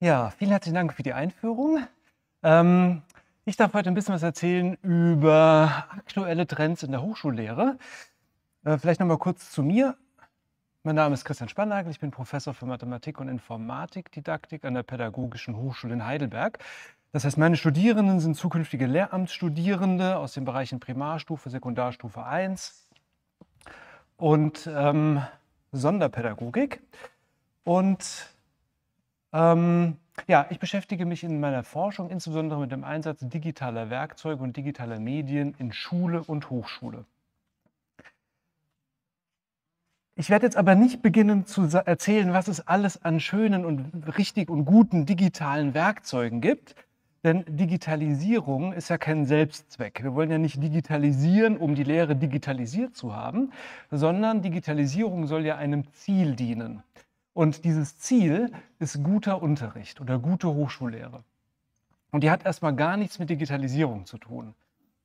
Ja, vielen herzlichen Dank für die Einführung. Ähm, ich darf heute ein bisschen was erzählen über aktuelle Trends in der Hochschullehre. Äh, vielleicht nochmal kurz zu mir. Mein Name ist Christian Spannagel, ich bin Professor für Mathematik und Informatikdidaktik an der Pädagogischen Hochschule in Heidelberg. Das heißt, meine Studierenden sind zukünftige Lehramtsstudierende aus den Bereichen Primarstufe, Sekundarstufe 1 und ähm, Sonderpädagogik. Und ähm, ja, ich beschäftige mich in meiner Forschung insbesondere mit dem Einsatz digitaler Werkzeuge und digitaler Medien in Schule und Hochschule. Ich werde jetzt aber nicht beginnen zu erzählen, was es alles an schönen und richtig und guten digitalen Werkzeugen gibt, denn Digitalisierung ist ja kein Selbstzweck. Wir wollen ja nicht digitalisieren, um die Lehre digitalisiert zu haben, sondern Digitalisierung soll ja einem Ziel dienen. Und dieses Ziel ist guter Unterricht oder gute Hochschullehre. Und die hat erstmal gar nichts mit Digitalisierung zu tun.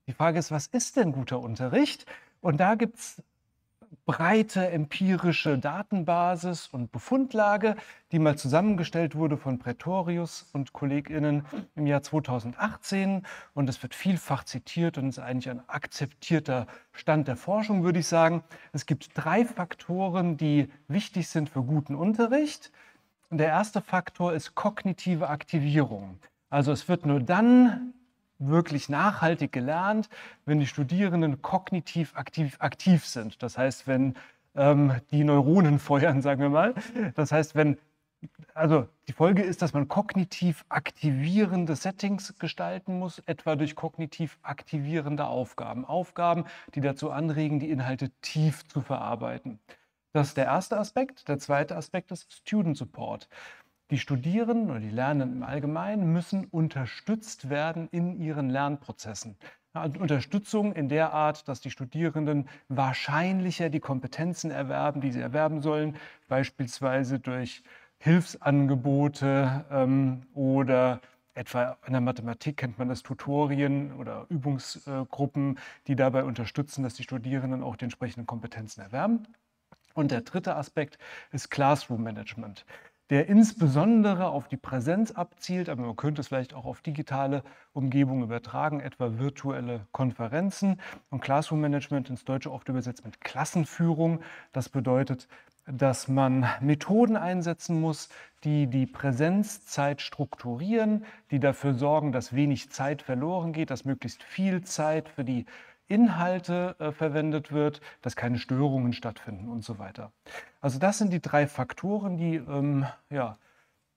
Die Frage ist, was ist denn guter Unterricht? Und da gibt es breite empirische Datenbasis und Befundlage, die mal zusammengestellt wurde von Pretorius und KollegInnen im Jahr 2018. Und es wird vielfach zitiert und ist eigentlich ein akzeptierter Stand der Forschung, würde ich sagen. Es gibt drei Faktoren, die wichtig sind für guten Unterricht. Und der erste Faktor ist kognitive Aktivierung. Also es wird nur dann wirklich nachhaltig gelernt, wenn die Studierenden kognitiv aktiv, aktiv sind. Das heißt, wenn ähm, die Neuronen feuern, sagen wir mal. Das heißt, wenn also die Folge ist, dass man kognitiv aktivierende Settings gestalten muss, etwa durch kognitiv aktivierende Aufgaben. Aufgaben, die dazu anregen, die Inhalte tief zu verarbeiten. Das ist der erste Aspekt. Der zweite Aspekt ist Student Support. Die Studierenden oder die Lernenden im Allgemeinen müssen unterstützt werden in ihren Lernprozessen. Also Unterstützung in der Art, dass die Studierenden wahrscheinlicher die Kompetenzen erwerben, die sie erwerben sollen, beispielsweise durch Hilfsangebote ähm, oder etwa in der Mathematik kennt man das Tutorien oder Übungsgruppen, die dabei unterstützen, dass die Studierenden auch die entsprechenden Kompetenzen erwerben. Und der dritte Aspekt ist Classroom Management der insbesondere auf die Präsenz abzielt, aber man könnte es vielleicht auch auf digitale Umgebungen übertragen, etwa virtuelle Konferenzen. Und Classroom Management ins Deutsche oft übersetzt mit Klassenführung. Das bedeutet, dass man Methoden einsetzen muss, die die Präsenzzeit strukturieren, die dafür sorgen, dass wenig Zeit verloren geht, dass möglichst viel Zeit für die Inhalte äh, verwendet wird, dass keine Störungen stattfinden und so weiter. Also das sind die drei Faktoren, die ähm, ja,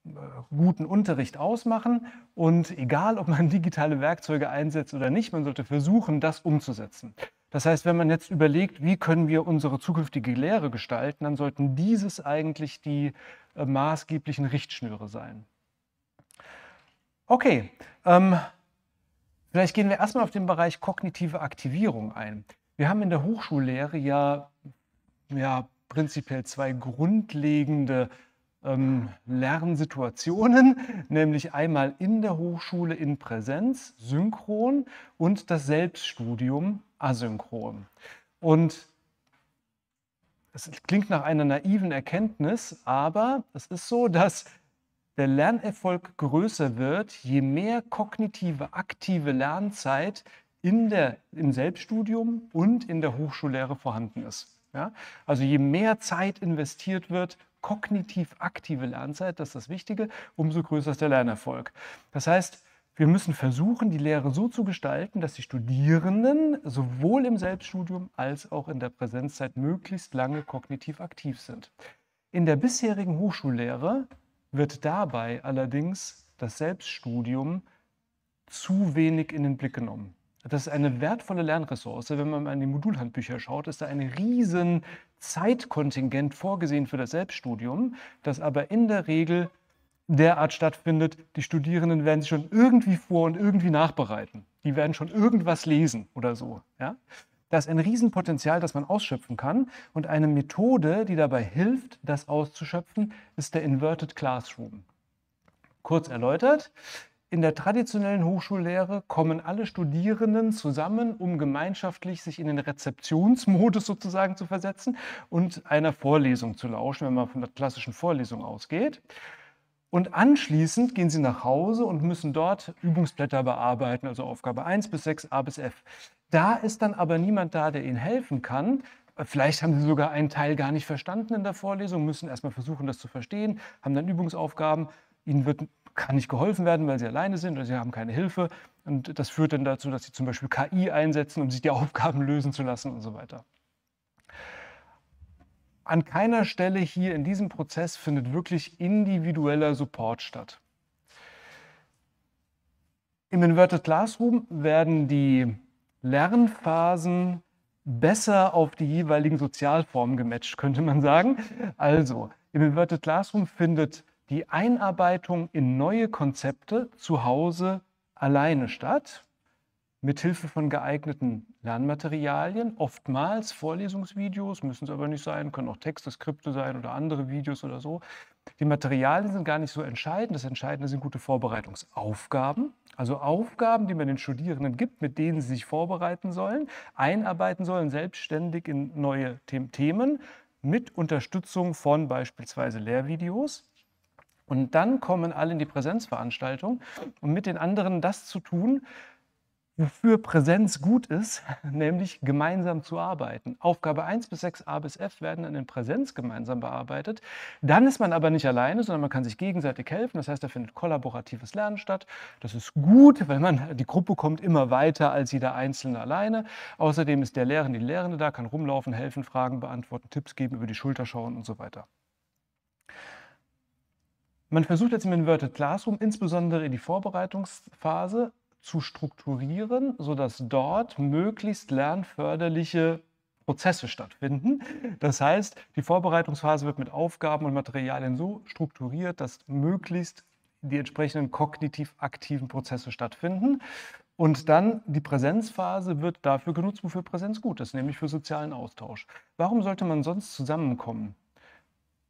äh, guten Unterricht ausmachen. Und egal, ob man digitale Werkzeuge einsetzt oder nicht, man sollte versuchen, das umzusetzen. Das heißt, wenn man jetzt überlegt, wie können wir unsere zukünftige Lehre gestalten, dann sollten dieses eigentlich die äh, maßgeblichen Richtschnüre sein. Okay, ähm, Vielleicht gehen wir erstmal auf den Bereich kognitive Aktivierung ein. Wir haben in der Hochschullehre ja, ja prinzipiell zwei grundlegende ähm, Lernsituationen, nämlich einmal in der Hochschule in Präsenz, synchron, und das Selbststudium, asynchron. Und es klingt nach einer naiven Erkenntnis, aber es ist so, dass der Lernerfolg größer wird, je mehr kognitive, aktive Lernzeit in der, im Selbststudium und in der Hochschullehre vorhanden ist. Ja? Also je mehr Zeit investiert wird, kognitiv aktive Lernzeit, das ist das Wichtige, umso größer ist der Lernerfolg. Das heißt, wir müssen versuchen, die Lehre so zu gestalten, dass die Studierenden sowohl im Selbststudium als auch in der Präsenzzeit möglichst lange kognitiv aktiv sind. In der bisherigen Hochschullehre wird dabei allerdings das Selbststudium zu wenig in den Blick genommen. Das ist eine wertvolle Lernressource. Wenn man mal in die Modulhandbücher schaut, ist da ein riesen Zeitkontingent vorgesehen für das Selbststudium, das aber in der Regel derart stattfindet, die Studierenden werden sich schon irgendwie vor und irgendwie nachbereiten. Die werden schon irgendwas lesen oder so. Ja? Da ist ein Riesenpotenzial, das man ausschöpfen kann. Und eine Methode, die dabei hilft, das auszuschöpfen, ist der Inverted Classroom. Kurz erläutert, in der traditionellen Hochschullehre kommen alle Studierenden zusammen, um gemeinschaftlich sich in den Rezeptionsmodus sozusagen zu versetzen und einer Vorlesung zu lauschen, wenn man von der klassischen Vorlesung ausgeht. Und anschließend gehen sie nach Hause und müssen dort Übungsblätter bearbeiten, also Aufgabe 1 bis 6, A bis F. Da ist dann aber niemand da, der Ihnen helfen kann. Vielleicht haben Sie sogar einen Teil gar nicht verstanden in der Vorlesung, müssen erstmal versuchen, das zu verstehen, haben dann Übungsaufgaben. Ihnen wird, kann nicht geholfen werden, weil Sie alleine sind oder Sie haben keine Hilfe. Und das führt dann dazu, dass Sie zum Beispiel KI einsetzen, um sich die Aufgaben lösen zu lassen und so weiter. An keiner Stelle hier in diesem Prozess findet wirklich individueller Support statt. Im Inverted Classroom werden die Lernphasen besser auf die jeweiligen Sozialformen gematcht, könnte man sagen. Also, im Inverted Classroom findet die Einarbeitung in neue Konzepte zu Hause alleine statt, mithilfe von geeigneten Lernmaterialien, oftmals Vorlesungsvideos, müssen es aber nicht sein, können auch Texte, Skripte sein oder andere Videos oder so. Die Materialien sind gar nicht so entscheidend. Das Entscheidende sind gute Vorbereitungsaufgaben. Also Aufgaben, die man den Studierenden gibt, mit denen sie sich vorbereiten sollen, einarbeiten sollen, selbstständig in neue Themen, mit Unterstützung von beispielsweise Lehrvideos. Und dann kommen alle in die Präsenzveranstaltung, um mit den anderen das zu tun, wofür Präsenz gut ist, nämlich gemeinsam zu arbeiten. Aufgabe 1 bis 6 A bis F werden dann in Präsenz gemeinsam bearbeitet. Dann ist man aber nicht alleine, sondern man kann sich gegenseitig helfen. Das heißt, da findet kollaboratives Lernen statt. Das ist gut, weil man die Gruppe kommt immer weiter als jeder Einzelne alleine. Außerdem ist der Lehrende, die Lehrende da, kann rumlaufen, helfen, Fragen beantworten, Tipps geben, über die Schulter schauen und so weiter. Man versucht jetzt im Inverted Classroom, insbesondere in die Vorbereitungsphase, zu strukturieren, sodass dort möglichst lernförderliche Prozesse stattfinden. Das heißt, die Vorbereitungsphase wird mit Aufgaben und Materialien so strukturiert, dass möglichst die entsprechenden kognitiv aktiven Prozesse stattfinden. Und dann die Präsenzphase wird dafür genutzt, wofür Präsenz gut ist, nämlich für sozialen Austausch. Warum sollte man sonst zusammenkommen?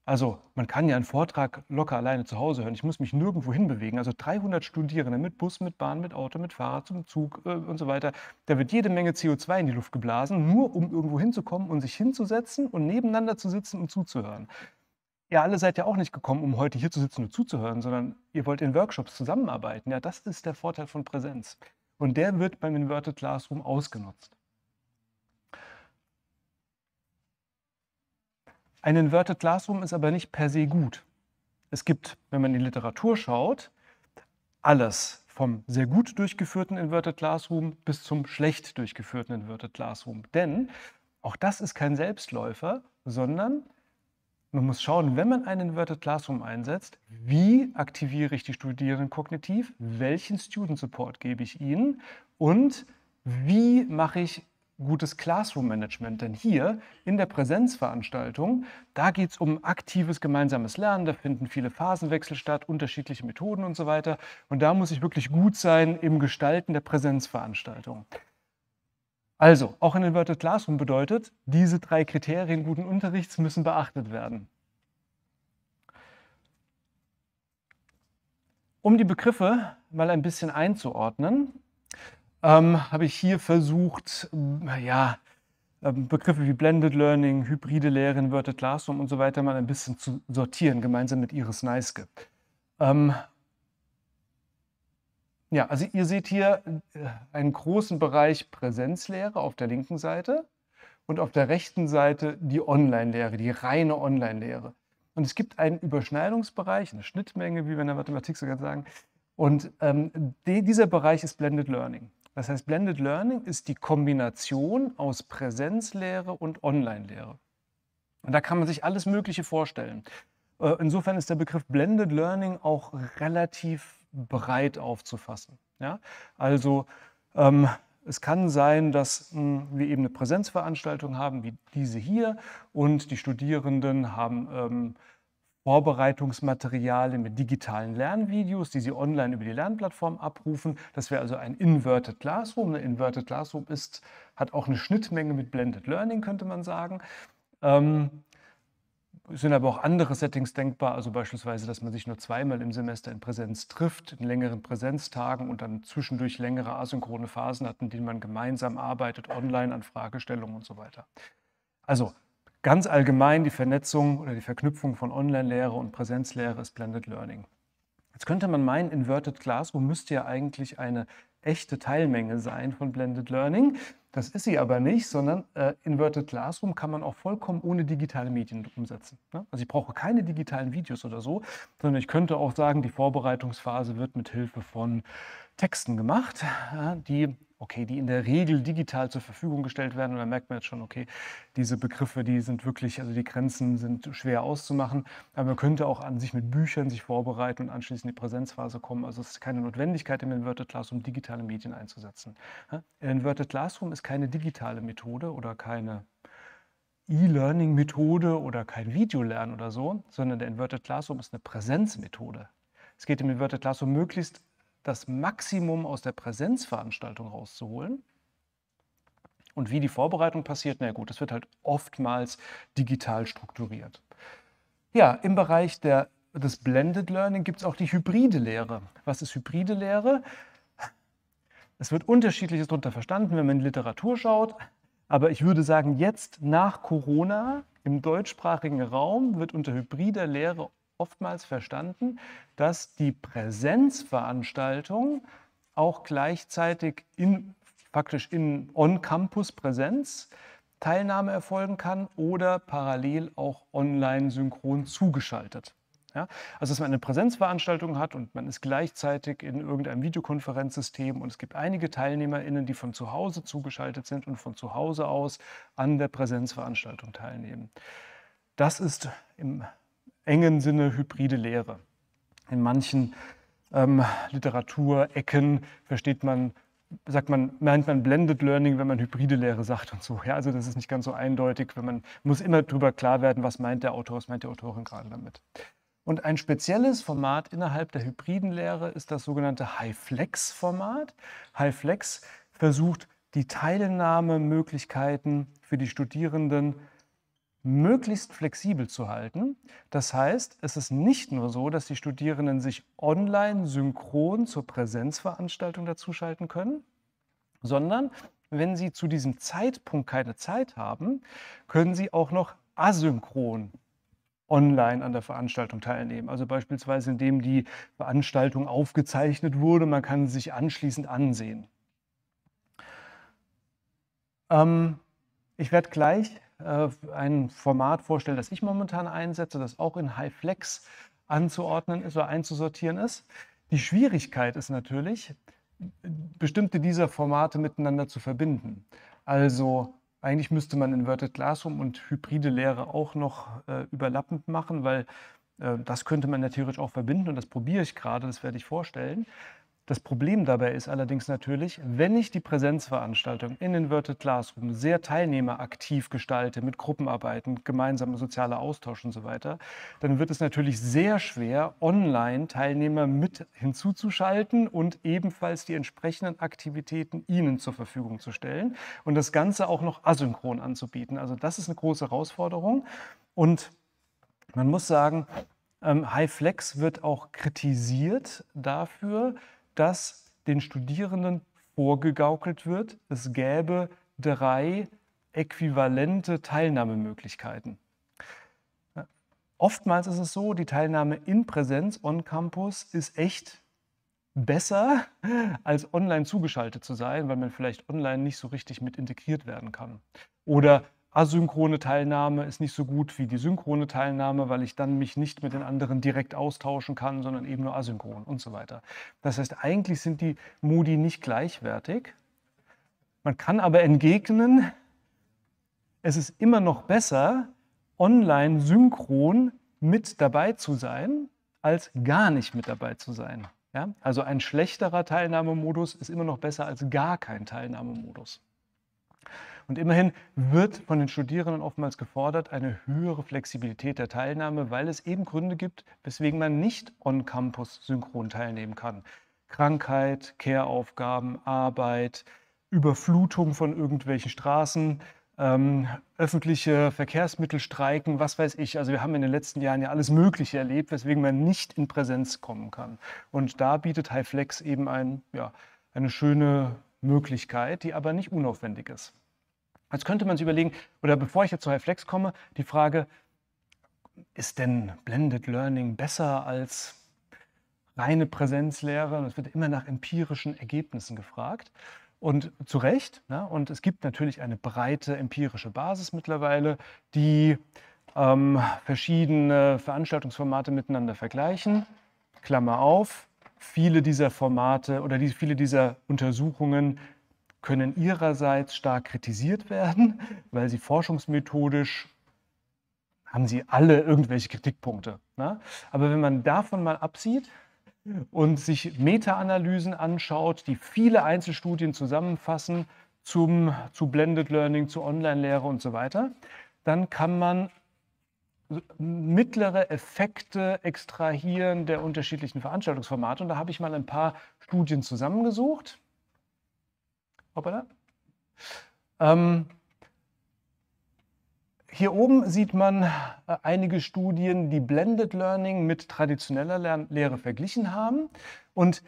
Also man kann ja einen Vortrag locker alleine zu Hause hören. Ich muss mich nirgendwo hinbewegen. Also 300 Studierende mit Bus, mit Bahn, mit Auto, mit Fahrrad, zum Zug äh, und so weiter. Da wird jede Menge CO2 in die Luft geblasen, nur um irgendwo hinzukommen und sich hinzusetzen und nebeneinander zu sitzen und zuzuhören. Ihr alle seid ja auch nicht gekommen, um heute hier zu sitzen und zuzuhören, sondern ihr wollt in Workshops zusammenarbeiten. Ja, das ist der Vorteil von Präsenz. Und der wird beim Inverted Classroom ausgenutzt. Ein Inverted Classroom ist aber nicht per se gut. Es gibt, wenn man in die Literatur schaut, alles vom sehr gut durchgeführten Inverted Classroom bis zum schlecht durchgeführten Inverted Classroom. Denn auch das ist kein Selbstläufer, sondern man muss schauen, wenn man ein Inverted Classroom einsetzt, wie aktiviere ich die Studierenden kognitiv, welchen Student Support gebe ich ihnen und wie mache ich gutes Classroom-Management. Denn hier in der Präsenzveranstaltung, da geht es um aktives gemeinsames Lernen, da finden viele Phasenwechsel statt, unterschiedliche Methoden und so weiter. Und da muss ich wirklich gut sein im Gestalten der Präsenzveranstaltung. Also, auch in Inverted Classroom bedeutet, diese drei Kriterien guten Unterrichts müssen beachtet werden. Um die Begriffe mal ein bisschen einzuordnen, ähm, habe ich hier versucht, ja, ähm, Begriffe wie Blended Learning, hybride Lehre Inverted Classroom und so weiter mal ein bisschen zu sortieren, gemeinsam mit Iris Neiske. Ähm, ja, also ihr seht hier äh, einen großen Bereich Präsenzlehre auf der linken Seite und auf der rechten Seite die Online-Lehre, die reine Online-Lehre. Und es gibt einen Überschneidungsbereich, eine Schnittmenge, wie wir in der Mathematik sogar sagen. Und ähm, die, dieser Bereich ist Blended Learning. Das heißt, Blended Learning ist die Kombination aus Präsenzlehre und Online-Lehre. Und da kann man sich alles Mögliche vorstellen. Äh, insofern ist der Begriff Blended Learning auch relativ breit aufzufassen. Ja? Also ähm, es kann sein, dass mh, hm, wir eben eine Präsenzveranstaltung haben wie diese hier und die Studierenden haben ähm, Vorbereitungsmaterialien mit digitalen Lernvideos, die Sie online über die Lernplattform abrufen. Das wäre also ein Inverted Classroom. Ein Inverted Classroom ist, hat auch eine Schnittmenge mit Blended Learning, könnte man sagen. Ähm, sind aber auch andere Settings denkbar, also beispielsweise, dass man sich nur zweimal im Semester in Präsenz trifft, in längeren Präsenztagen und dann zwischendurch längere asynchrone Phasen hat, in denen man gemeinsam arbeitet, online an Fragestellungen und so weiter. Also ganz allgemein die Vernetzung oder die Verknüpfung von Online-Lehre und Präsenzlehre ist Blended Learning. Jetzt könnte man meinen, Inverted Classroom müsste ja eigentlich eine echte Teilmenge sein von Blended Learning. Das ist sie aber nicht, sondern äh, Inverted Classroom kann man auch vollkommen ohne digitale Medien umsetzen. Ne? Also ich brauche keine digitalen Videos oder so, sondern ich könnte auch sagen, die Vorbereitungsphase wird mit Hilfe von Texten gemacht, ja, die okay, die in der Regel digital zur Verfügung gestellt werden. Und da merkt man jetzt schon, okay, diese Begriffe, die sind wirklich, also die Grenzen sind schwer auszumachen. Aber man könnte auch an sich mit Büchern sich vorbereiten und anschließend in die Präsenzphase kommen. Also es ist keine Notwendigkeit im Inverted Classroom, digitale Medien einzusetzen. Inverted Classroom ist keine digitale Methode oder keine E-Learning-Methode oder kein Videolernen oder so, sondern der Inverted Classroom ist eine Präsenzmethode. Es geht im Inverted Classroom möglichst das Maximum aus der Präsenzveranstaltung rauszuholen. Und wie die Vorbereitung passiert, na gut, das wird halt oftmals digital strukturiert. Ja, im Bereich der, des Blended Learning gibt es auch die hybride Lehre. Was ist hybride Lehre? Es wird unterschiedliches darunter verstanden, wenn man in Literatur schaut. Aber ich würde sagen, jetzt nach Corona im deutschsprachigen Raum wird unter hybrider Lehre oftmals verstanden, dass die Präsenzveranstaltung auch gleichzeitig in, praktisch in On-Campus-Präsenz Teilnahme erfolgen kann oder parallel auch online synchron zugeschaltet. Ja, also dass man eine Präsenzveranstaltung hat und man ist gleichzeitig in irgendeinem Videokonferenzsystem und es gibt einige TeilnehmerInnen, die von zu Hause zugeschaltet sind und von zu Hause aus an der Präsenzveranstaltung teilnehmen. Das ist im engen Sinne hybride Lehre. In manchen ähm, Literaturecken versteht man, sagt man, meint man Blended Learning, wenn man hybride Lehre sagt und so. Ja, also das ist nicht ganz so eindeutig, wenn man muss immer darüber klar werden, was meint der Autor, was meint die Autorin gerade damit. Und ein spezielles Format innerhalb der hybriden Lehre ist das sogenannte High-Flex-Format. High-Flex versucht, die Teilnahmemöglichkeiten für die Studierenden zu möglichst flexibel zu halten. Das heißt, es ist nicht nur so, dass die Studierenden sich online synchron zur Präsenzveranstaltung dazuschalten können, sondern wenn sie zu diesem Zeitpunkt keine Zeit haben, können sie auch noch asynchron online an der Veranstaltung teilnehmen. Also beispielsweise indem die Veranstaltung aufgezeichnet wurde, man kann sie sich anschließend ansehen. Ähm, ich werde gleich äh, ein Format vorstellen, das ich momentan einsetze, das auch in High Flex anzuordnen ist oder einzusortieren ist. Die Schwierigkeit ist natürlich, bestimmte dieser Formate miteinander zu verbinden. Also eigentlich müsste man Inverted Classroom und hybride Lehre auch noch äh, überlappend machen, weil äh, das könnte man ja theoretisch auch verbinden und das probiere ich gerade, das werde ich vorstellen. Das Problem dabei ist allerdings natürlich, wenn ich die Präsenzveranstaltung in Inverted Classroom sehr teilnehmeraktiv gestalte, mit Gruppenarbeiten, gemeinsamer sozialer Austausch und so weiter, dann wird es natürlich sehr schwer, online Teilnehmer mit hinzuzuschalten und ebenfalls die entsprechenden Aktivitäten ihnen zur Verfügung zu stellen und das Ganze auch noch asynchron anzubieten. Also das ist eine große Herausforderung und man muss sagen, ähm, High Flex wird auch kritisiert dafür, dass den Studierenden vorgegaukelt wird, es gäbe drei äquivalente Teilnahmemöglichkeiten. Oftmals ist es so, die Teilnahme in Präsenz on Campus ist echt besser, als online zugeschaltet zu sein, weil man vielleicht online nicht so richtig mit integriert werden kann. Oder asynchrone Teilnahme ist nicht so gut wie die synchrone Teilnahme, weil ich dann mich nicht mit den anderen direkt austauschen kann, sondern eben nur asynchron und so weiter. Das heißt, eigentlich sind die Modi nicht gleichwertig. Man kann aber entgegnen, es ist immer noch besser, online synchron mit dabei zu sein, als gar nicht mit dabei zu sein. Ja? Also ein schlechterer Teilnahmemodus ist immer noch besser als gar kein Teilnahmemodus. Und immerhin wird von den Studierenden oftmals gefordert, eine höhere Flexibilität der Teilnahme, weil es eben Gründe gibt, weswegen man nicht on-campus synchron teilnehmen kann. Krankheit, Care-Aufgaben, Arbeit, Überflutung von irgendwelchen Straßen, ähm, öffentliche Verkehrsmittel streiken, was weiß ich. Also wir haben in den letzten Jahren ja alles Mögliche erlebt, weswegen man nicht in Präsenz kommen kann. Und da bietet HiFlex eben ein, ja, eine schöne Möglichkeit, die aber nicht unaufwendig ist. Als könnte man sich überlegen, oder bevor ich jetzt zu Reflex komme, die Frage, ist denn Blended Learning besser als reine Präsenzlehre? Und es wird immer nach empirischen Ergebnissen gefragt. Und zu Recht. Ne? Und es gibt natürlich eine breite empirische Basis mittlerweile, die ähm, verschiedene Veranstaltungsformate miteinander vergleichen. Klammer auf, viele dieser Formate oder die, viele dieser Untersuchungen können ihrerseits stark kritisiert werden, weil sie forschungsmethodisch haben sie alle irgendwelche Kritikpunkte. Ne? Aber wenn man davon mal absieht und sich Meta-Analysen anschaut, die viele Einzelstudien zusammenfassen zum, zu Blended Learning, zu Online-Lehre und so weiter, dann kann man mittlere Effekte extrahieren der unterschiedlichen Veranstaltungsformate. Und da habe ich mal ein paar Studien zusammengesucht Hoppala. Ähm, hier oben sieht man äh, einige Studien, die Blended Learning mit traditioneller Lern Lehre verglichen haben. Und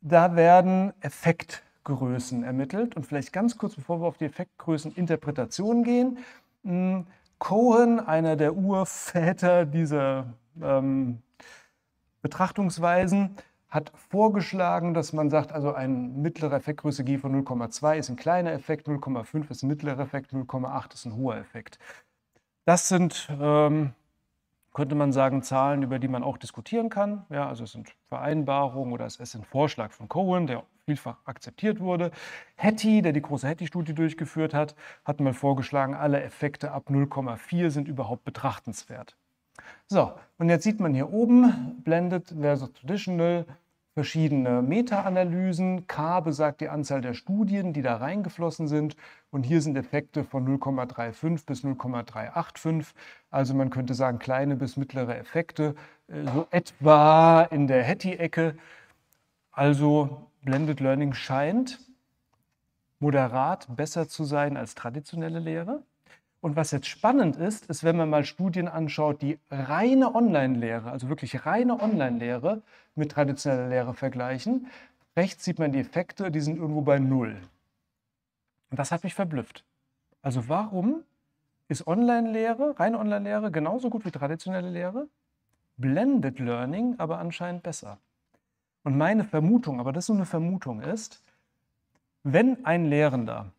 da werden Effektgrößen ermittelt. Und vielleicht ganz kurz, bevor wir auf die Effektgrößeninterpretation gehen. Hm, Cohen, einer der Urväter dieser ähm, Betrachtungsweisen, hat vorgeschlagen, dass man sagt, also ein mittlerer Effektgröße G von 0,2 ist ein kleiner Effekt, 0,5 ist ein mittlerer Effekt, 0,8 ist ein hoher Effekt. Das sind, ähm, könnte man sagen, Zahlen, über die man auch diskutieren kann. Ja, also es sind Vereinbarungen oder es ist ein Vorschlag von Cohen, der vielfach akzeptiert wurde. Hattie, der die große Hattie-Studie durchgeführt hat, hat mal vorgeschlagen, alle Effekte ab 0,4 sind überhaupt betrachtenswert. So, und jetzt sieht man hier oben, Blended versus Traditional, verschiedene Meta-Analysen. K besagt die Anzahl der Studien, die da reingeflossen sind. Und hier sind Effekte von 0,35 bis 0,385. Also man könnte sagen, kleine bis mittlere Effekte, äh, so etwa in der Hattie-Ecke. Also Blended Learning scheint moderat besser zu sein als traditionelle Lehre. Und was jetzt spannend ist, ist, wenn man mal Studien anschaut, die reine Online-Lehre, also wirklich reine Online-Lehre mit traditioneller Lehre vergleichen. Rechts sieht man die Effekte, die sind irgendwo bei Null. Und das hat mich verblüfft. Also warum ist Online-Lehre, reine Online-Lehre genauso gut wie traditionelle Lehre? Blended Learning aber anscheinend besser. Und meine Vermutung, aber das ist nur eine Vermutung, ist, wenn ein Lehrender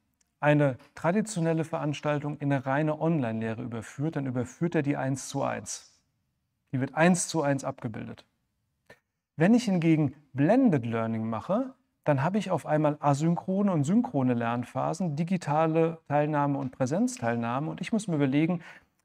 eine traditionelle Veranstaltung in eine reine Online-Lehre überführt, dann überführt er die 1 zu 1. Die wird 1 zu 1 abgebildet. Wenn ich hingegen Blended Learning mache, dann habe ich auf einmal asynchrone und synchrone Lernphasen, digitale Teilnahme und Präsenzteilnahme. Und ich muss mir überlegen,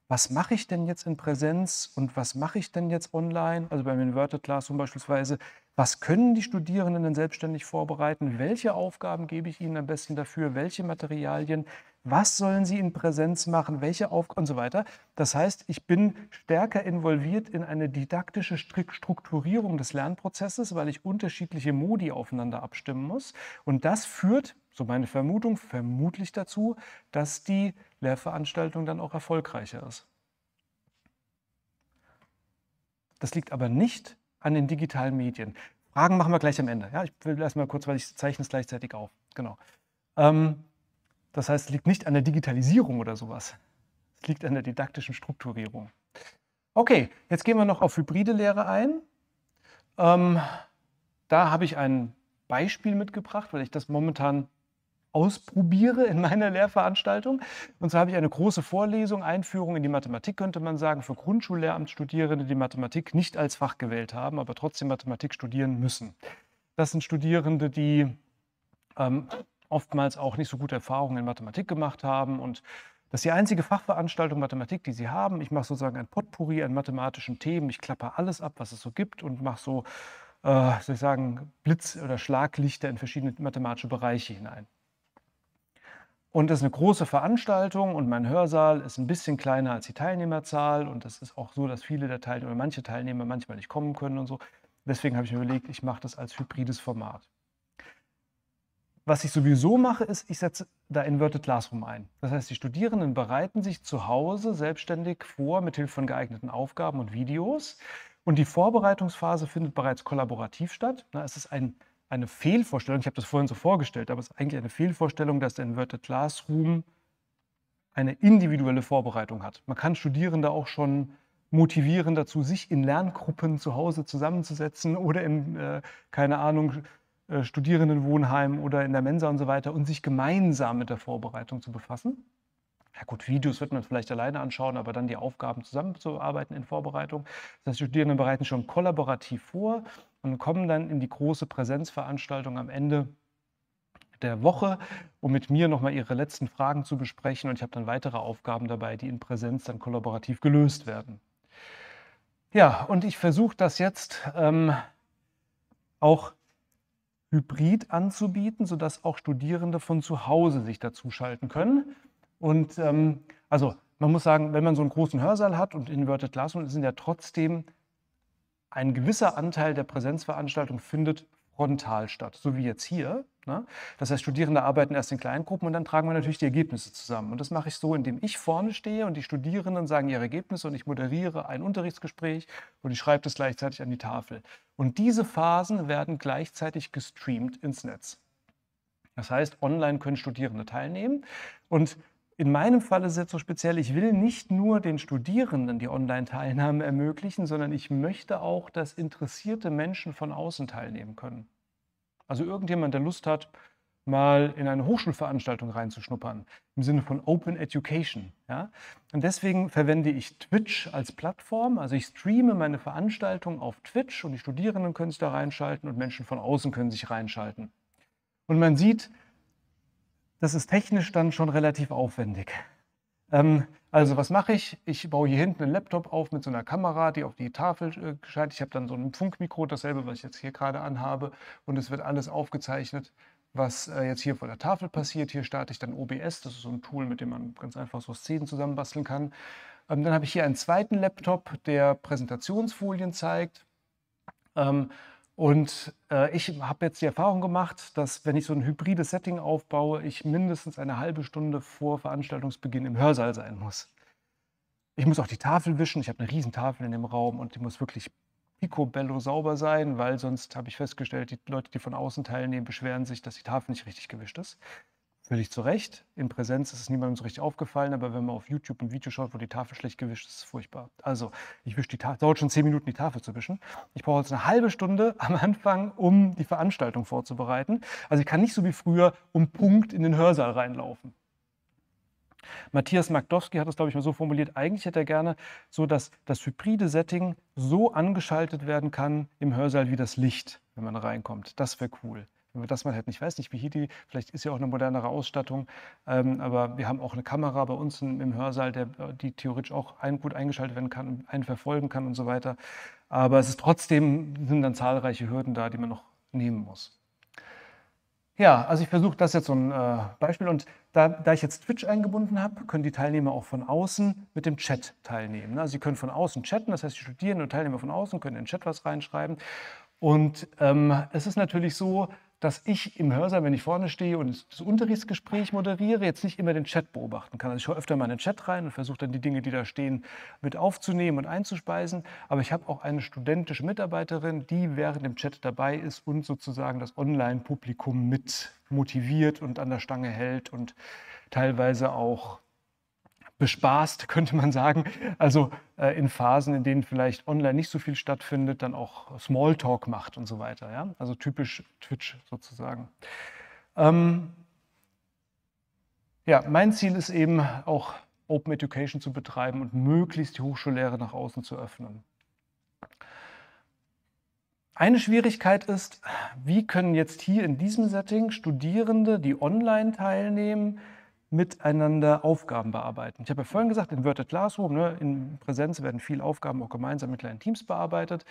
was mache ich denn jetzt in Präsenz und was mache ich denn jetzt online? Also beim Inverted Classroom beispielsweise, was können die Studierenden denn selbstständig vorbereiten? Welche Aufgaben gebe ich ihnen am besten dafür? Welche Materialien? Was sollen sie in Präsenz machen? Welche Aufgaben und so weiter? Das heißt, ich bin stärker involviert in eine didaktische Strukturierung des Lernprozesses, weil ich unterschiedliche Modi aufeinander abstimmen muss. Und das führt, so meine Vermutung, vermutlich dazu, dass die Lehrveranstaltung dann auch erfolgreicher ist. Das liegt aber nicht an den digitalen Medien. Fragen machen wir gleich am Ende. Ja, ich will erstmal kurz, weil ich zeichne es gleichzeitig auf. Genau. Ähm, das heißt, es liegt nicht an der Digitalisierung oder sowas. Es liegt an der didaktischen Strukturierung. Okay, jetzt gehen wir noch auf hybride Lehre ein. Ähm, da habe ich ein Beispiel mitgebracht, weil ich das momentan ausprobiere in meiner Lehrveranstaltung. Und zwar habe ich eine große Vorlesung, Einführung in die Mathematik, könnte man sagen, für Grundschullehramtsstudierende, die Mathematik nicht als Fach gewählt haben, aber trotzdem Mathematik studieren müssen. Das sind Studierende, die ähm, oftmals auch nicht so gute Erfahrungen in Mathematik gemacht haben und das ist die einzige Fachveranstaltung Mathematik, die sie haben. Ich mache sozusagen ein Potpourri an mathematischen Themen. Ich klappe alles ab, was es so gibt und mache so, äh, soll ich sagen, Blitz- oder Schlaglichter in verschiedene mathematische Bereiche hinein. Und das ist eine große Veranstaltung und mein Hörsaal ist ein bisschen kleiner als die Teilnehmerzahl. Und das ist auch so, dass viele der Teilnehmer, manche Teilnehmer manchmal nicht kommen können und so. Deswegen habe ich mir überlegt, ich mache das als hybrides Format. Was ich sowieso mache, ist, ich setze da Inverted Classroom ein. Das heißt, die Studierenden bereiten sich zu Hause selbstständig vor mit Hilfe von geeigneten Aufgaben und Videos. Und die Vorbereitungsphase findet bereits kollaborativ statt. Es ist ein eine Fehlvorstellung, ich habe das vorhin so vorgestellt, aber es ist eigentlich eine Fehlvorstellung, dass der Inverted Classroom eine individuelle Vorbereitung hat. Man kann Studierende auch schon motivieren dazu, sich in Lerngruppen zu Hause zusammenzusetzen oder in, äh, keine Ahnung, äh, Studierendenwohnheim oder in der Mensa und so weiter und sich gemeinsam mit der Vorbereitung zu befassen ja gut, Videos wird man vielleicht alleine anschauen, aber dann die Aufgaben zusammenzuarbeiten in Vorbereitung. Das heißt, die Studierenden bereiten schon kollaborativ vor und kommen dann in die große Präsenzveranstaltung am Ende der Woche, um mit mir nochmal ihre letzten Fragen zu besprechen. Und ich habe dann weitere Aufgaben dabei, die in Präsenz dann kollaborativ gelöst werden. Ja, und ich versuche das jetzt ähm, auch hybrid anzubieten, sodass auch Studierende von zu Hause sich dazuschalten können. Und ähm, also man muss sagen, wenn man so einen großen Hörsaal hat und Inverted Classroom, sind ja trotzdem ein gewisser Anteil der Präsenzveranstaltung findet frontal statt, so wie jetzt hier. Ne? Das heißt, Studierende arbeiten erst in kleinen Gruppen und dann tragen wir natürlich die Ergebnisse zusammen. Und das mache ich so, indem ich vorne stehe und die Studierenden sagen ihre Ergebnisse und ich moderiere ein Unterrichtsgespräch und ich schreibe das gleichzeitig an die Tafel. Und diese Phasen werden gleichzeitig gestreamt ins Netz. Das heißt, online können Studierende teilnehmen und in meinem Fall ist es jetzt so speziell, ich will nicht nur den Studierenden die Online-Teilnahme ermöglichen, sondern ich möchte auch, dass interessierte Menschen von außen teilnehmen können. Also irgendjemand, der Lust hat, mal in eine Hochschulveranstaltung reinzuschnuppern, im Sinne von Open Education. Ja? Und deswegen verwende ich Twitch als Plattform. Also ich streame meine Veranstaltung auf Twitch und die Studierenden können es da reinschalten und Menschen von außen können sich reinschalten. Und man sieht, das ist technisch dann schon relativ aufwendig. Ähm, also was mache ich? Ich baue hier hinten einen Laptop auf mit so einer Kamera, die auf die Tafel äh, geschaltet. Ich habe dann so ein Funkmikro, dasselbe, was ich jetzt hier gerade anhabe. Und es wird alles aufgezeichnet, was äh, jetzt hier vor der Tafel passiert. Hier starte ich dann OBS. Das ist so ein Tool, mit dem man ganz einfach so Szenen zusammenbasteln kann. Ähm, dann habe ich hier einen zweiten Laptop, der Präsentationsfolien zeigt. Ähm, und äh, ich habe jetzt die Erfahrung gemacht, dass wenn ich so ein hybrides Setting aufbaue, ich mindestens eine halbe Stunde vor Veranstaltungsbeginn im Hörsaal sein muss. Ich muss auch die Tafel wischen. Ich habe eine Tafel in dem Raum und die muss wirklich picobello sauber sein, weil sonst habe ich festgestellt, die Leute, die von außen teilnehmen, beschweren sich, dass die Tafel nicht richtig gewischt ist. Völlig zu Recht. In Präsenz ist es niemandem so richtig aufgefallen, aber wenn man auf YouTube ein Video schaut, wo die Tafel schlecht gewischt ist, ist es furchtbar. Also, ich wische die Tafel, dauert schon zehn Minuten, die Tafel zu wischen. Ich brauche jetzt eine halbe Stunde am Anfang, um die Veranstaltung vorzubereiten. Also, ich kann nicht so wie früher um Punkt in den Hörsaal reinlaufen. Matthias Magdowski hat das, glaube ich, mal so formuliert, eigentlich hätte er gerne so, dass das hybride Setting so angeschaltet werden kann im Hörsaal wie das Licht, wenn man reinkommt. Das wäre cool dass man hätten. Halt ich weiß, nicht wie hier die, vielleicht ist ja auch eine modernere Ausstattung, ähm, aber wir haben auch eine Kamera bei uns im Hörsaal, der, die theoretisch auch ein, gut eingeschaltet werden kann, einen verfolgen kann und so weiter. Aber es ist trotzdem, sind dann zahlreiche Hürden da, die man noch nehmen muss. Ja, also ich versuche das jetzt so ein äh, Beispiel und da, da, ich jetzt Twitch eingebunden habe, können die Teilnehmer auch von außen mit dem Chat teilnehmen. Ne? Also sie können von außen chatten, das heißt, die Studierenden und Teilnehmer von außen können in den Chat was reinschreiben. Und ähm, es ist natürlich so, dass ich im Hörsaal, wenn ich vorne stehe und das Unterrichtsgespräch moderiere, jetzt nicht immer den Chat beobachten kann. Also ich schaue öfter mal in den Chat rein und versuche dann die Dinge, die da stehen, mit aufzunehmen und einzuspeisen. Aber ich habe auch eine studentische Mitarbeiterin, die während dem Chat dabei ist und sozusagen das Online-Publikum mit motiviert und an der Stange hält und teilweise auch bespaßt, könnte man sagen. Also äh, in Phasen, in denen vielleicht online nicht so viel stattfindet, dann auch Smalltalk macht und so weiter. Ja? Also typisch Twitch sozusagen. Ähm ja, mein Ziel ist eben auch Open Education zu betreiben und möglichst die Hochschullehre nach außen zu öffnen. Eine Schwierigkeit ist, wie können jetzt hier in diesem Setting Studierende, die online teilnehmen, miteinander Aufgaben bearbeiten. Ich habe ja vorhin gesagt, Inverted Classroom, ne, in Präsenz werden viele Aufgaben auch gemeinsam mit kleinen Teams bearbeitet.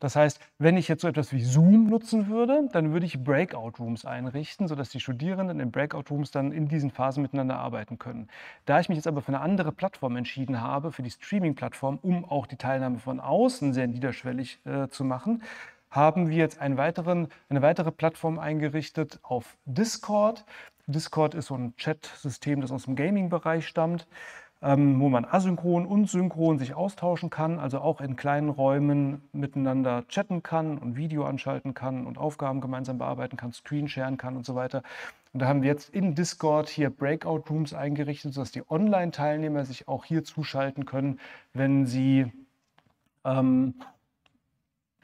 Das heißt, wenn ich jetzt so etwas wie Zoom nutzen würde, dann würde ich Breakout Rooms einrichten, sodass die Studierenden in Breakout Rooms dann in diesen Phasen miteinander arbeiten können. Da ich mich jetzt aber für eine andere Plattform entschieden habe, für die Streaming-Plattform, um auch die Teilnahme von außen sehr niederschwellig äh, zu machen, haben wir jetzt weiteren, eine weitere Plattform eingerichtet auf Discord, Discord ist so ein Chat-System, das aus dem Gaming-Bereich stammt, ähm, wo man asynchron und synchron sich austauschen kann, also auch in kleinen Räumen miteinander chatten kann und Video anschalten kann und Aufgaben gemeinsam bearbeiten kann, Screen sharen kann und so weiter. Und da haben wir jetzt in Discord hier Breakout-Rooms eingerichtet, sodass die Online-Teilnehmer sich auch hier zuschalten können, wenn sie ähm,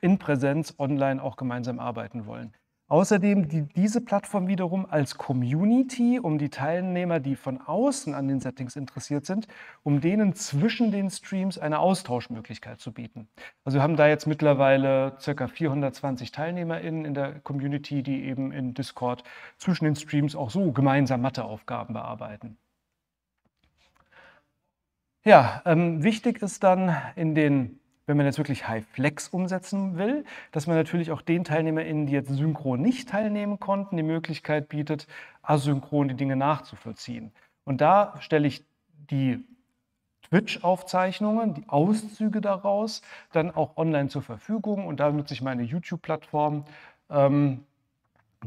in Präsenz online auch gemeinsam arbeiten wollen. Außerdem dient diese Plattform wiederum als Community, um die Teilnehmer, die von außen an den Settings interessiert sind, um denen zwischen den Streams eine Austauschmöglichkeit zu bieten. Also wir haben da jetzt mittlerweile ca. 420 TeilnehmerInnen in der Community, die eben in Discord zwischen den Streams auch so gemeinsam Matheaufgaben bearbeiten. Ja, ähm, wichtig ist dann in den wenn man jetzt wirklich High Flex umsetzen will, dass man natürlich auch den TeilnehmerInnen, die jetzt synchron nicht teilnehmen konnten, die Möglichkeit bietet, asynchron die Dinge nachzuvollziehen. Und da stelle ich die Twitch-Aufzeichnungen, die Auszüge daraus, dann auch online zur Verfügung und da nutze ich meine YouTube-Plattform. Ähm,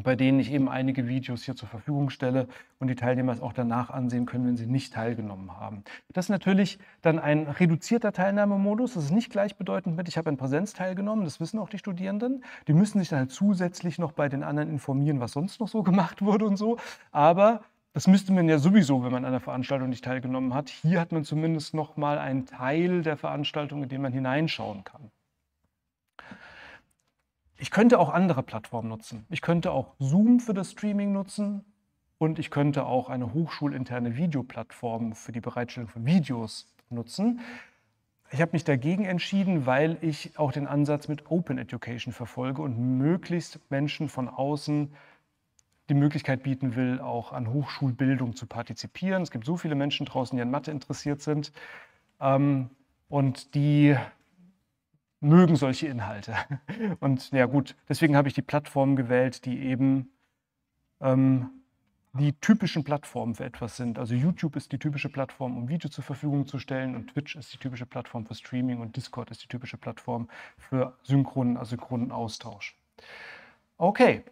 bei denen ich eben einige Videos hier zur Verfügung stelle und die Teilnehmer es auch danach ansehen können, wenn sie nicht teilgenommen haben. Das ist natürlich dann ein reduzierter Teilnahmemodus. Das ist nicht gleichbedeutend mit, ich habe in Präsenz teilgenommen, das wissen auch die Studierenden. Die müssen sich dann halt zusätzlich noch bei den anderen informieren, was sonst noch so gemacht wurde und so. Aber das müsste man ja sowieso, wenn man an der Veranstaltung nicht teilgenommen hat. Hier hat man zumindest noch mal einen Teil der Veranstaltung, in den man hineinschauen kann. Ich könnte auch andere Plattformen nutzen. Ich könnte auch Zoom für das Streaming nutzen und ich könnte auch eine hochschulinterne Videoplattform für die Bereitstellung von Videos nutzen. Ich habe mich dagegen entschieden, weil ich auch den Ansatz mit Open Education verfolge und möglichst Menschen von außen die Möglichkeit bieten will, auch an Hochschulbildung zu partizipieren. Es gibt so viele Menschen draußen, die an Mathe interessiert sind ähm, und die mögen solche Inhalte. Und ja gut, deswegen habe ich die Plattformen gewählt, die eben ähm, die typischen Plattformen für etwas sind. Also YouTube ist die typische Plattform, um Video zur Verfügung zu stellen und Twitch ist die typische Plattform für Streaming und Discord ist die typische Plattform für also synchronen, asynchronen Austausch. Okay.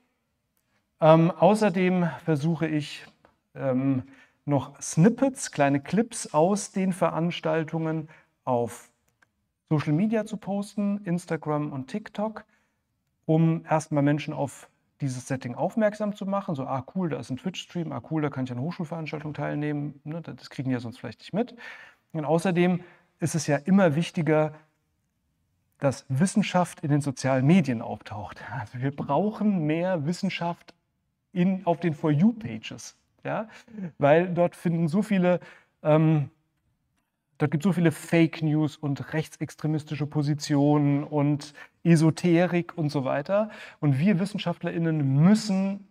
Ähm, außerdem versuche ich ähm, noch Snippets, kleine Clips aus den Veranstaltungen auf Social Media zu posten, Instagram und TikTok, um erstmal Menschen auf dieses Setting aufmerksam zu machen. So, ah cool, da ist ein Twitch-Stream, ah cool, da kann ich an Hochschulveranstaltungen teilnehmen. Ne, das kriegen die ja sonst vielleicht nicht mit. Und außerdem ist es ja immer wichtiger, dass Wissenschaft in den sozialen Medien auftaucht. Also wir brauchen mehr Wissenschaft in, auf den For You-Pages, ja? weil dort finden so viele ähm, Dort gibt es so viele Fake News und rechtsextremistische Positionen und Esoterik und so weiter. Und wir WissenschaftlerInnen müssen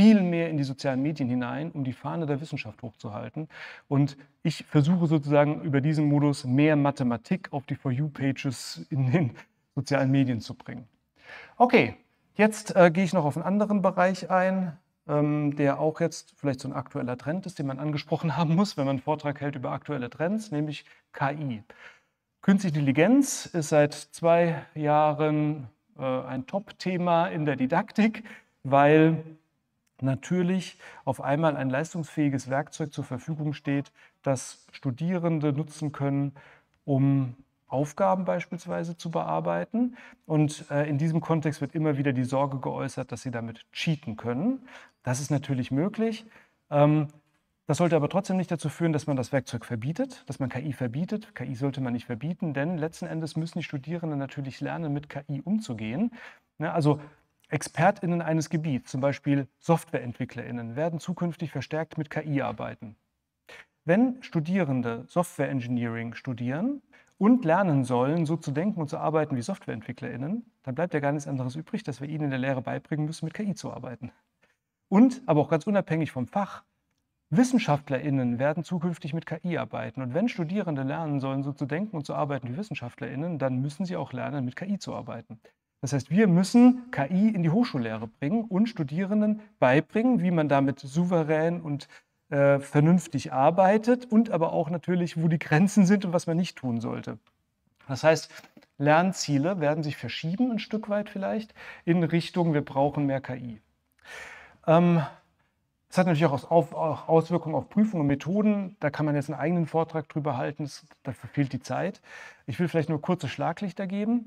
viel mehr in die sozialen Medien hinein, um die Fahne der Wissenschaft hochzuhalten. Und ich versuche sozusagen über diesen Modus mehr Mathematik auf die For You-Pages in den sozialen Medien zu bringen. Okay, jetzt äh, gehe ich noch auf einen anderen Bereich ein ähm, der auch jetzt vielleicht so ein aktueller Trend ist, den man angesprochen haben muss, wenn man einen Vortrag hält über aktuelle Trends, nämlich KI. Künstliche Intelligenz ist seit zwei Jahren äh, ein Top-Thema in der Didaktik, weil natürlich auf einmal ein leistungsfähiges Werkzeug zur Verfügung steht, das Studierende nutzen können, um Aufgaben beispielsweise zu bearbeiten. Und äh, in diesem Kontext wird immer wieder die Sorge geäußert, dass sie damit cheaten können. Das ist natürlich möglich. Ähm, das sollte aber trotzdem nicht dazu führen, dass man das Werkzeug verbietet, dass man KI verbietet. KI sollte man nicht verbieten, denn letzten Endes müssen die Studierenden natürlich lernen, mit KI umzugehen. Ja, ne, also ExpertInnen eines Gebiets, zum Beispiel SoftwareentwicklerInnen, werden zukünftig verstärkt mit KI arbeiten. Wenn Studierende Software Engineering studieren, und lernen sollen, so zu denken und zu arbeiten wie SoftwareentwicklerInnen, dann bleibt ja gar nichts anderes übrig, dass wir ihnen in der Lehre beibringen müssen, mit KI zu arbeiten. Und, aber auch ganz unabhängig vom Fach, WissenschaftlerInnen werden zukünftig mit KI arbeiten. Und wenn Studierende lernen sollen, so zu denken und zu arbeiten wie WissenschaftlerInnen, dann müssen sie auch lernen, mit KI zu arbeiten. Das heißt, wir müssen KI in die Hochschullehre bringen und Studierenden beibringen, wie man damit souverän und äh, vernünftig arbeitet und aber auch natürlich, wo die Grenzen sind und was man nicht tun sollte. Das heißt, Lernziele werden sich verschieben, ein Stück weit vielleicht, in Richtung, wir brauchen mehr KI. Ähm, das hat natürlich auch, auf, auch, Auswirkungen auf Prüfungen und Methoden. Da kann man jetzt einen eigenen Vortrag drüber halten, das, dafür fehlt die Zeit. Ich will vielleicht nur kurze Schlaglichter geben.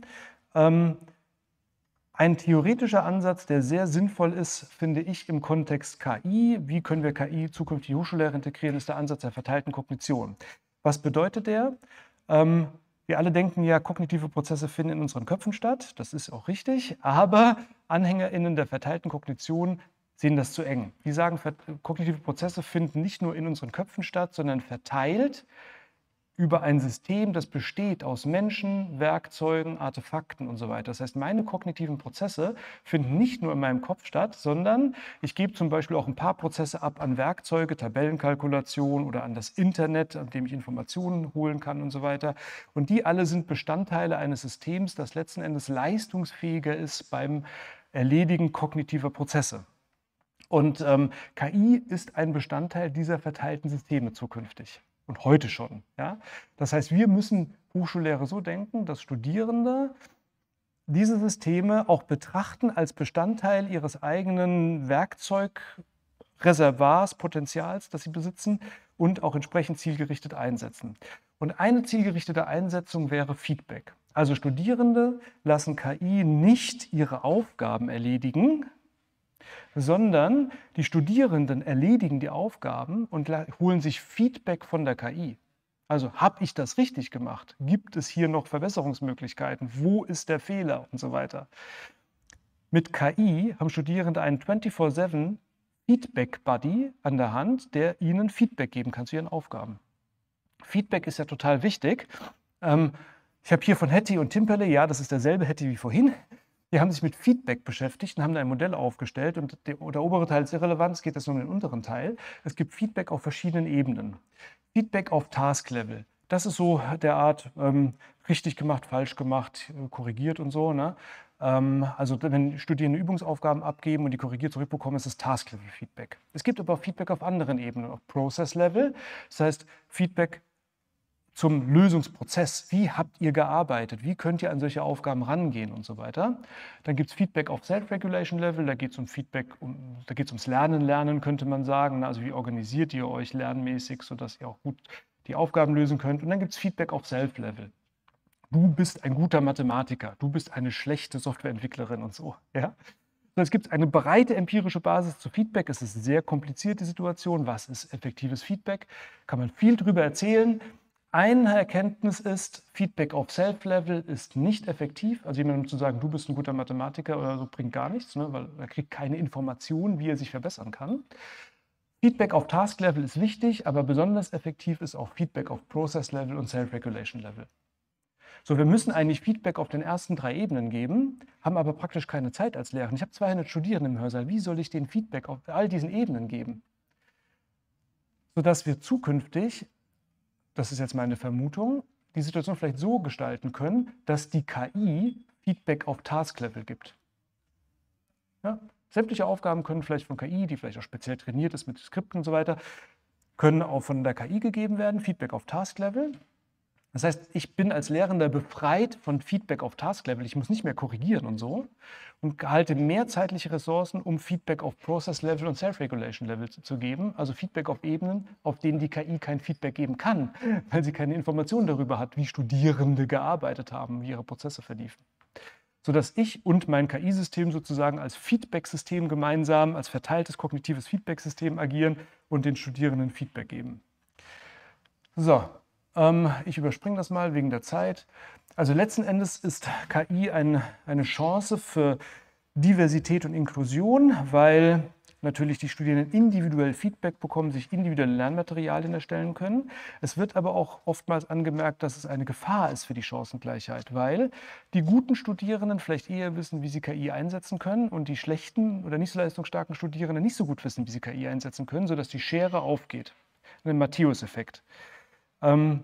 Ähm, ein theoretischer Ansatz, der sehr sinnvoll ist, finde ich im Kontext KI. Wie können wir KI zukünftig hochschullehrer integrieren, ist der Ansatz der verteilten Kognition. Was bedeutet der? Ähm, wir alle denken ja, kognitive Prozesse finden in unseren Köpfen statt. Das ist auch richtig. Aber AnhängerInnen der verteilten Kognition sehen das zu eng. Die sagen, kognitive Prozesse finden nicht nur in unseren Köpfen statt, sondern verteilt über ein System, das besteht aus Menschen, Werkzeugen, Artefakten und so weiter. Das heißt, meine kognitiven Prozesse finden nicht nur in meinem Kopf statt, sondern ich gebe zum Beispiel auch ein paar Prozesse ab an Werkzeuge, Tabellenkalkulation oder an das Internet, an dem ich Informationen holen kann und so weiter. Und die alle sind Bestandteile eines Systems, das letzten Endes leistungsfähiger ist beim Erledigen kognitiver Prozesse. Und ähm, KI ist ein Bestandteil dieser verteilten Systeme zukünftig und heute schon. Ja? Das heißt, wir müssen Hochschullehre so denken, dass Studierende diese Systeme auch betrachten als Bestandteil ihres eigenen Werkzeugreservoirs, Potenzials, das sie besitzen und auch entsprechend zielgerichtet einsetzen. Und eine zielgerichtete Einsetzung wäre Feedback. Also Studierende lassen KI nicht ihre Aufgaben erledigen, sondern die Studierenden erledigen die Aufgaben und holen sich Feedback von der KI. Also habe ich das richtig gemacht? Gibt es hier noch Verbesserungsmöglichkeiten? Wo ist der Fehler und so weiter? Mit KI haben Studierende einen 24/7 Feedback Buddy an der Hand, der ihnen Feedback geben kann zu ihren Aufgaben. Feedback ist ja total wichtig. Ähm, ich habe hier von Hetty und Timperle, ja, das ist derselbe Hetty wie vorhin, die haben sich mit Feedback beschäftigt und haben da ein Modell aufgestellt. Und der, der obere Teil ist irrelevant, es geht jetzt nur um den unteren Teil. Es gibt Feedback auf verschiedenen Ebenen. Feedback auf Task-Level. Das ist so der Art ähm, richtig gemacht, falsch gemacht, äh, korrigiert und so. Ne? Ähm, also wenn Studierende Übungsaufgaben abgeben und die korrigiert zurückbekommen, ist das Task-Level-Feedback. Es gibt aber auch Feedback auf anderen Ebenen, auf Process-Level. Das heißt, Feedback zum Lösungsprozess. Wie habt ihr gearbeitet? Wie könnt ihr an solche Aufgaben rangehen und so weiter? Dann gibt es Feedback auf Self-Regulation-Level, da geht es um Feedback, um, da geht es ums Lernen, Lernen könnte man sagen. Also wie organisiert ihr euch lernmäßig, sodass ihr auch gut die Aufgaben lösen könnt. Und dann gibt es Feedback auf Self-Level. Du bist ein guter Mathematiker, du bist eine schlechte Softwareentwicklerin und so. Ja? Es gibt eine breite empirische Basis zu Feedback. Es ist sehr kompliziert, die Situation. Was ist effektives Feedback? Kann man viel drüber erzählen. Eine Erkenntnis ist, Feedback auf Self-Level ist nicht effektiv. Also jemandem zu sagen, du bist ein guter Mathematiker oder so, bringt gar nichts, ne? weil er kriegt keine Informationen, wie er sich verbessern kann. Feedback auf Task-Level ist wichtig, aber besonders effektiv ist auch Feedback auf Process-Level und Self-Regulation-Level. So, wir müssen eigentlich Feedback auf den ersten drei Ebenen geben, haben aber praktisch keine Zeit als Lehrer. Ich habe 200 Studierende im Hörsaal. Wie soll ich den Feedback auf all diesen Ebenen geben? Sodass wir zukünftig das ist jetzt meine Vermutung, die Situation vielleicht so gestalten können, dass die KI Feedback auf Task-Level gibt. Ja? Sämtliche Aufgaben können vielleicht von KI, die vielleicht auch speziell trainiert ist mit Skripten und so weiter, können auch von der KI gegeben werden, Feedback auf Task-Level. Das heißt, ich bin als Lehrender befreit von Feedback auf Task-Level. Ich muss nicht mehr korrigieren und so und halte mehr zeitliche Ressourcen, um Feedback auf Process-Level und Self-Regulation-Level zu geben. Also Feedback auf Ebenen, auf denen die KI kein Feedback geben kann, weil sie keine Informationen darüber hat, wie Studierende gearbeitet haben, wie ihre Prozesse verliefen. Sodass ich und mein KI-System sozusagen als Feedback-System gemeinsam, als verteiltes kognitives Feedback-System agieren und den Studierenden Feedback geben. So, ähm, ich überspringe das mal wegen der Zeit. Also letzten Endes ist KI ein, eine Chance für Diversität und Inklusion, weil natürlich die Studierenden individuell Feedback bekommen, sich individuelle Lernmaterialien erstellen können. Es wird aber auch oftmals angemerkt, dass es eine Gefahr ist für die Chancengleichheit, weil die guten Studierenden vielleicht eher wissen, wie sie KI einsetzen können und die schlechten oder nicht so leistungsstarken Studierenden nicht so gut wissen, wie sie KI einsetzen können, sodass die Schere aufgeht. Ein Matthäus-Effekt ähm,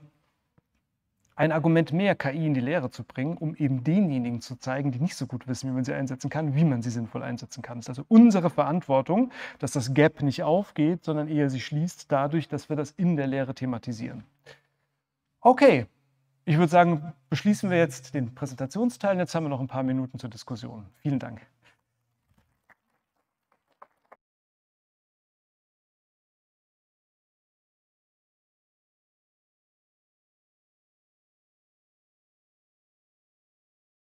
ein Argument mehr, KI in die Lehre zu bringen, um eben denjenigen zu zeigen, die nicht so gut wissen, wie man sie einsetzen kann, wie man sie sinnvoll einsetzen kann. Es ist also unsere Verantwortung, dass das Gap nicht aufgeht, sondern eher sie schließt, dadurch, dass wir das in der Lehre thematisieren. Okay, ich würde sagen, beschließen wir jetzt den Präsentationsteil. Jetzt haben wir noch ein paar Minuten zur Diskussion. Vielen Dank.